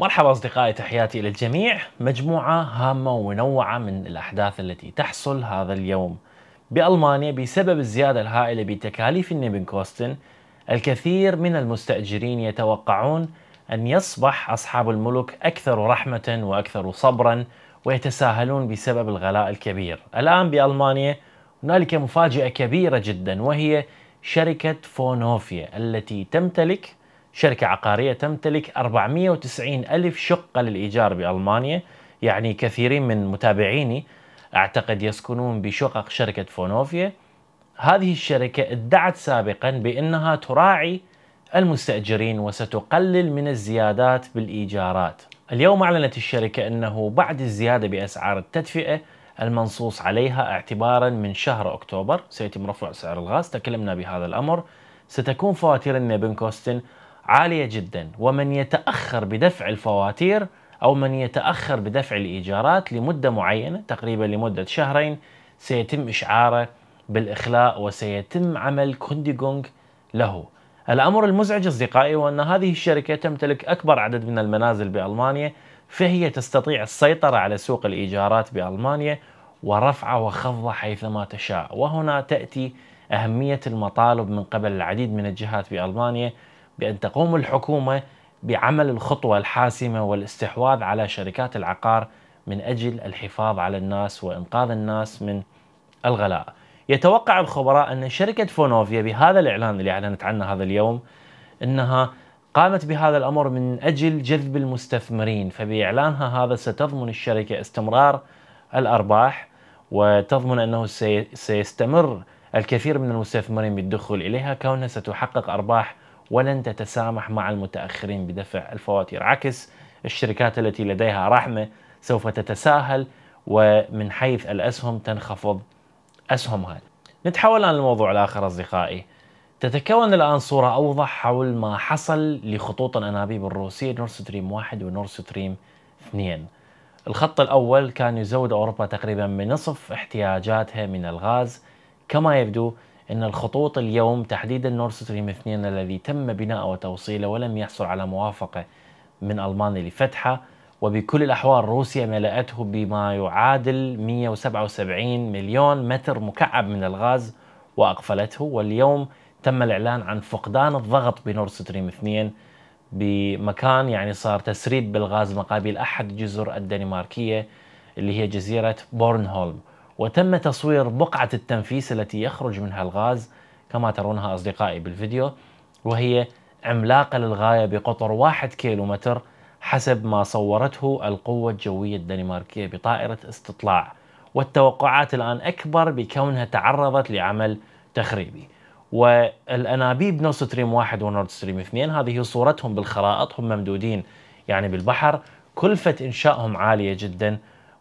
مرحبا أصدقائي تحياتي إلى الجميع مجموعة هامة ومنوعة من الأحداث التي تحصل هذا اليوم بألمانيا بسبب الزيادة الهائلة بتكاليف كوستن الكثير من المستأجرين يتوقعون أن يصبح أصحاب الملك أكثر رحمة وأكثر صبرا ويتساهلون بسبب الغلاء الكبير الآن بألمانيا هنالك مفاجأة كبيرة جدا وهي شركة فونوفيا التي تمتلك شركة عقارية تمتلك 490 ألف شقة للإيجار بألمانيا يعني كثيرين من متابعيني أعتقد يسكنون بشقق شركة فونوفيا هذه الشركة ادعت سابقا بأنها تراعي المستأجرين وستقلل من الزيادات بالإيجارات اليوم أعلنت الشركة أنه بعد الزيادة بأسعار التدفئة المنصوص عليها اعتبارا من شهر أكتوبر سيتم رفع سعر الغاز تكلمنا بهذا الأمر ستكون فواتير كوستن عاليه جدا ومن يتاخر بدفع الفواتير او من يتاخر بدفع الايجارات لمده معينه تقريبا لمده شهرين سيتم اشعاره بالاخلاء وسيتم عمل كونديغونغ له. الامر المزعج اصدقائي هو ان هذه الشركه تمتلك اكبر عدد من المنازل بالمانيا فهي تستطيع السيطره على سوق الايجارات بالمانيا ورفعه وخفضه حيثما تشاء، وهنا تاتي اهميه المطالب من قبل العديد من الجهات بالمانيا بأن تقوم الحكومة بعمل الخطوة الحاسمة والاستحواذ على شركات العقار من أجل الحفاظ على الناس وإنقاذ الناس من الغلاء يتوقع الخبراء أن شركة فونوفيا بهذا الإعلان اللي أعلنت عنه هذا اليوم أنها قامت بهذا الأمر من أجل جذب المستثمرين فبإعلانها هذا ستضمن الشركة استمرار الأرباح وتضمن أنه سيستمر الكثير من المستثمرين بالدخول إليها كونها ستحقق أرباح ولن تتسامح مع المتأخرين بدفع الفواتير عكس الشركات التي لديها رحمة سوف تتساهل ومن حيث الأسهم تنخفض أسهمها نتحول عن الموضوع الآخر أصدقائي تتكون الآن صورة أوضح حول ما حصل لخطوط الأنابيب الروسية نور ستريم 1 ونور ستريم 2 الخط الأول كان يزود أوروبا تقريبا بنصف احتياجاتها من الغاز كما يبدو أن الخطوط اليوم تحديدا نورد ستريم 2 الذي تم بناءه وتوصيله ولم يحصل على موافقة من ألمانيا لفتحه وبكل الأحوال روسيا ملأته بما يعادل 177 مليون متر مكعب من الغاز وأقفلته واليوم تم الإعلان عن فقدان الضغط بنورد ستريم 2 بمكان يعني صار تسريب بالغاز مقابل أحد جزر الدنماركية اللي هي جزيرة بورنهولم وتم تصوير بقعة التنفيس التي يخرج منها الغاز كما ترونها أصدقائي بالفيديو وهي عملاقة للغاية بقطر واحد كيلومتر حسب ما صورته القوة الجوية الدنماركية بطائرة استطلاع والتوقعات الآن أكبر بكونها تعرضت لعمل تخريبي والأنابيب نورد ستريم 1 ونورد ستريم 2 هذه صورتهم بالخرائط هم ممدودين يعني بالبحر كلفة إنشائهم عالية جداً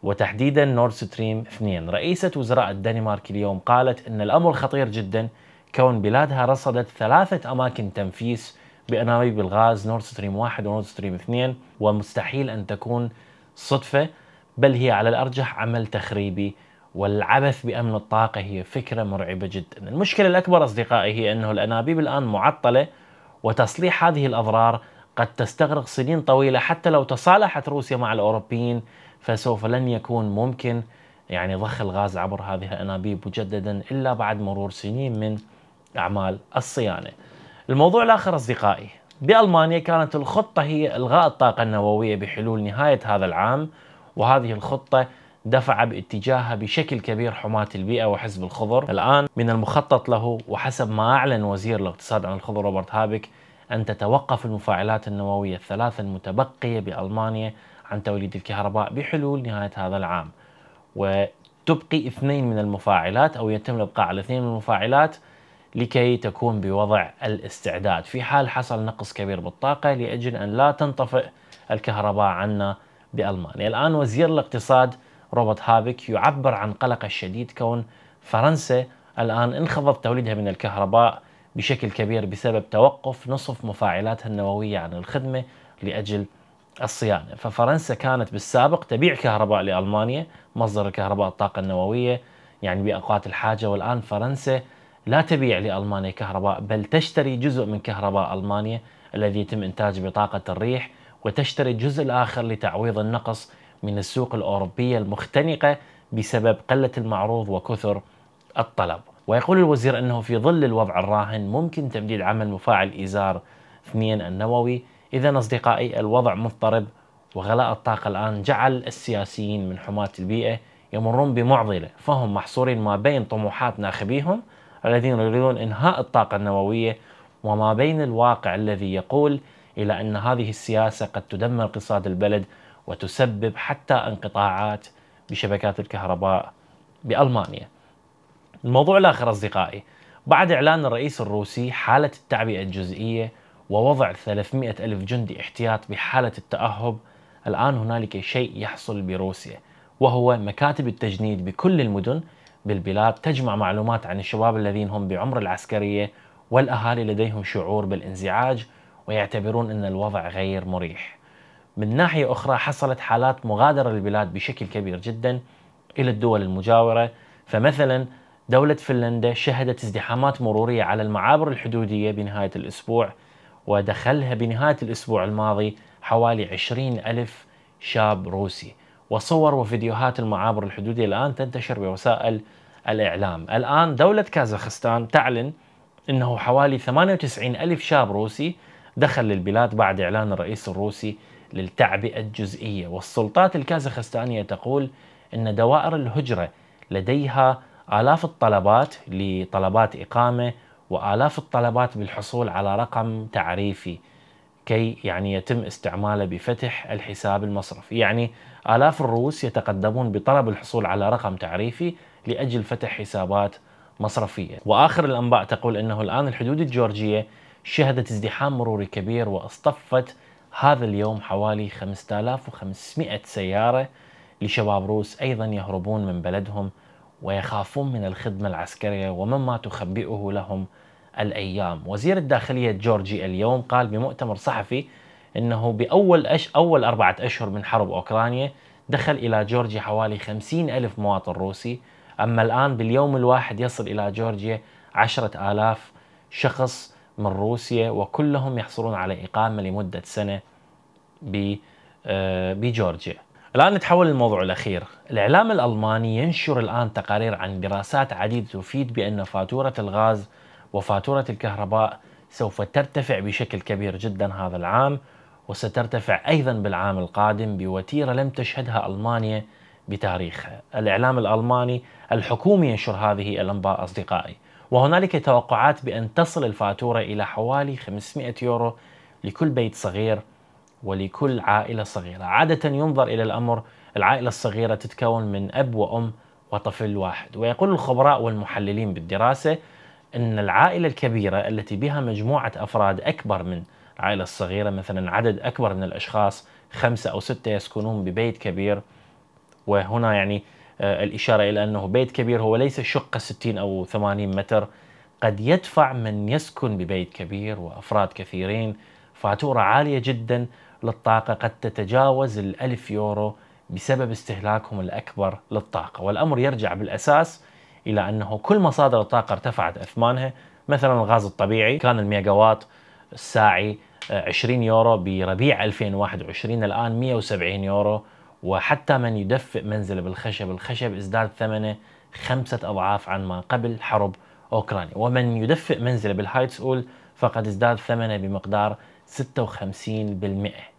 وتحديدا نورد ستريم 2 رئيسة وزراء الدنمارك اليوم قالت أن الأمر خطير جدا كون بلادها رصدت ثلاثة أماكن تنفيس بأنابيب الغاز نورد ستريم 1 ونورد ستريم 2 ومستحيل أن تكون صدفة بل هي على الأرجح عمل تخريبي والعبث بأمن الطاقة هي فكرة مرعبة جدا المشكلة الأكبر أصدقائي هي أنه الأنابيب الآن معطلة وتصليح هذه الأضرار قد تستغرق سنين طويلة حتى لو تصالحت روسيا مع الأوروبيين فسوف لن يكون ممكن يعني ضخ الغاز عبر هذه الانابيب مجددا الا بعد مرور سنين من اعمال الصيانه. الموضوع الاخر اصدقائي بالمانيا كانت الخطه هي الغاء الطاقه النوويه بحلول نهايه هذا العام وهذه الخطه دفع باتجاهها بشكل كبير حماة البيئة وحزب الخضر الآن من المخطط له وحسب ما أعلن وزير الاقتصاد عن الخضر روبرت هابك أن تتوقف المفاعلات النووية الثلاثة المتبقية بألمانيا عن توليد الكهرباء بحلول نهاية هذا العام وتبقي اثنين من المفاعلات أو يتم الإبقاء على اثنين من المفاعلات لكي تكون بوضع الاستعداد في حال حصل نقص كبير بالطاقة لأجل أن لا تنطفئ الكهرباء عنا بألمانيا الآن وزير الاقتصاد روبرت هابك يعبر عن قلقه الشديد كون فرنسا الآن انخفض توليدها من الكهرباء بشكل كبير بسبب توقف نصف مفاعلاتها النووية عن الخدمة لأجل الصيانه، ففرنسا كانت بالسابق تبيع كهرباء لالمانيا مصدر الكهرباء الطاقه النوويه يعني باوقات الحاجه والان فرنسا لا تبيع لالمانيا كهرباء بل تشتري جزء من كهرباء المانيا الذي يتم انتاجه بطاقه الريح وتشتري الجزء الاخر لتعويض النقص من السوق الاوروبيه المختنقه بسبب قله المعروض وكثر الطلب. ويقول الوزير انه في ظل الوضع الراهن ممكن تمديد عمل مفاعل ازار 2 النووي إذا أصدقائي الوضع مضطرب وغلاء الطاقة الآن جعل السياسيين من حماة البيئة يمرون بمعضلة فهم محصورين ما بين طموحات ناخبيهم الذين يريدون إنهاء الطاقة النووية وما بين الواقع الذي يقول إلى أن هذه السياسة قد تدمر اقتصاد البلد وتسبب حتى انقطاعات بشبكات الكهرباء بألمانيا الموضوع الآخر أصدقائي بعد إعلان الرئيس الروسي حالة التعبئة الجزئية ووضع 300 ألف جندي احتياط بحالة التأهب الآن هنالك شيء يحصل بروسيا وهو مكاتب التجنيد بكل المدن بالبلاد تجمع معلومات عن الشباب الذين هم بعمر العسكرية والأهالي لديهم شعور بالانزعاج ويعتبرون أن الوضع غير مريح من ناحية أخرى حصلت حالات مغادرة للبلاد بشكل كبير جدا إلى الدول المجاورة فمثلا دولة فنلندا شهدت ازدحامات مرورية على المعابر الحدودية بنهاية الأسبوع ودخلها بنهاية الأسبوع الماضي حوالي 20 ألف شاب روسي وصور وفيديوهات المعابر الحدودية الآن تنتشر بوسائل الإعلام الآن دولة كازاخستان تعلن أنه حوالي 98 ألف شاب روسي دخل للبلاد بعد إعلان الرئيس الروسي للتعبئة الجزئية والسلطات الكازاخستانية تقول أن دوائر الهجرة لديها آلاف الطلبات لطلبات إقامة وآلاف الطلبات بالحصول على رقم تعريفي كي يعني يتم استعماله بفتح الحساب المصرفي يعني آلاف الرؤوس يتقدمون بطلب الحصول على رقم تعريفي لأجل فتح حسابات مصرفية وآخر الأنباء تقول أنه الآن الحدود الجورجية شهدت ازدحام مروري كبير واصطفت هذا اليوم حوالي 5500 سيارة لشباب روس أيضا يهربون من بلدهم ويخافون من الخدمة العسكرية ومما تخبئه لهم الأيام وزير الداخلية جورجي اليوم قال بمؤتمر صحفي أنه بأول أش أول أربعة أشهر من حرب أوكرانيا دخل إلى جورجيا حوالي خمسين ألف مواطن روسي أما الآن باليوم الواحد يصل إلى جورجيا عشرة آلاف شخص من روسيا وكلهم يحصلون على إقامة لمدة سنة آه، بجورجيا الآن نتحول للموضوع الأخير الإعلام الألماني ينشر الآن تقارير عن دراسات عديدة تفيد بأن فاتورة الغاز وفاتورة الكهرباء سوف ترتفع بشكل كبير جدا هذا العام وسترتفع أيضا بالعام القادم بوتيرة لم تشهدها ألمانيا بتاريخها الإعلام الألماني الحكومي ينشر هذه الأنباء أصدقائي وهنالك توقعات بأن تصل الفاتورة إلى حوالي 500 يورو لكل بيت صغير ولكل عائلة صغيرة عادة ينظر إلى الأمر العائلة الصغيرة تتكون من أب وأم وطفل واحد ويقول الخبراء والمحللين بالدراسة أن العائلة الكبيرة التي بها مجموعة أفراد أكبر من العائلة الصغيرة مثلا عدد أكبر من الأشخاص خمسة أو ستة يسكنون ببيت كبير وهنا يعني آه، الإشارة إلى أنه بيت كبير هو ليس شقة 60 أو 80 متر قد يدفع من يسكن ببيت كبير وأفراد كثيرين فاتورة عالية جدا للطاقة قد تتجاوز الألف يورو بسبب استهلاكهم الأكبر للطاقة والأمر يرجع بالأساس إلى أنه كل مصادر الطاقة ارتفعت أثمانها مثلا الغاز الطبيعي كان الميجاوات الساعي 20 يورو بربيع 2021 الآن 170 يورو وحتى من يدفئ منزله بالخشب الخشب ازداد ثمنه خمسة أضعاف عن ما قبل حرب أوكرانيا ومن يدفئ منزله بالهايتسول فقد ازداد ثمنه بمقدار 56%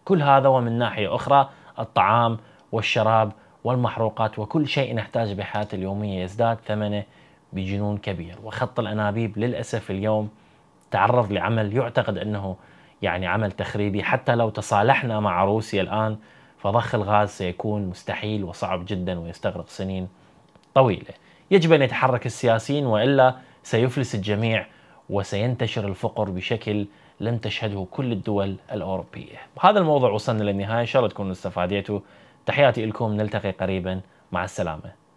كل هذا ومن ناحية أخرى الطعام والشراب والمحروقات وكل شيء نحتاج بحياتنا اليومية يزداد ثمنه بجنون كبير وخط الأنابيب للأسف اليوم تعرض لعمل يعتقد أنه يعني عمل تخريبي حتى لو تصالحنا مع روسيا الآن فضخ الغاز سيكون مستحيل وصعب جدا ويستغرق سنين طويلة يجب أن يتحرك السياسيين وإلا سيفلس الجميع وسينتشر الفقر بشكل لم تشهده كل الدول الأوروبية هذا الموضوع وصلنا للنهاية إن شاء الله تكونوا استفاديتوا تحياتي لكم نلتقي قريبا مع السلامة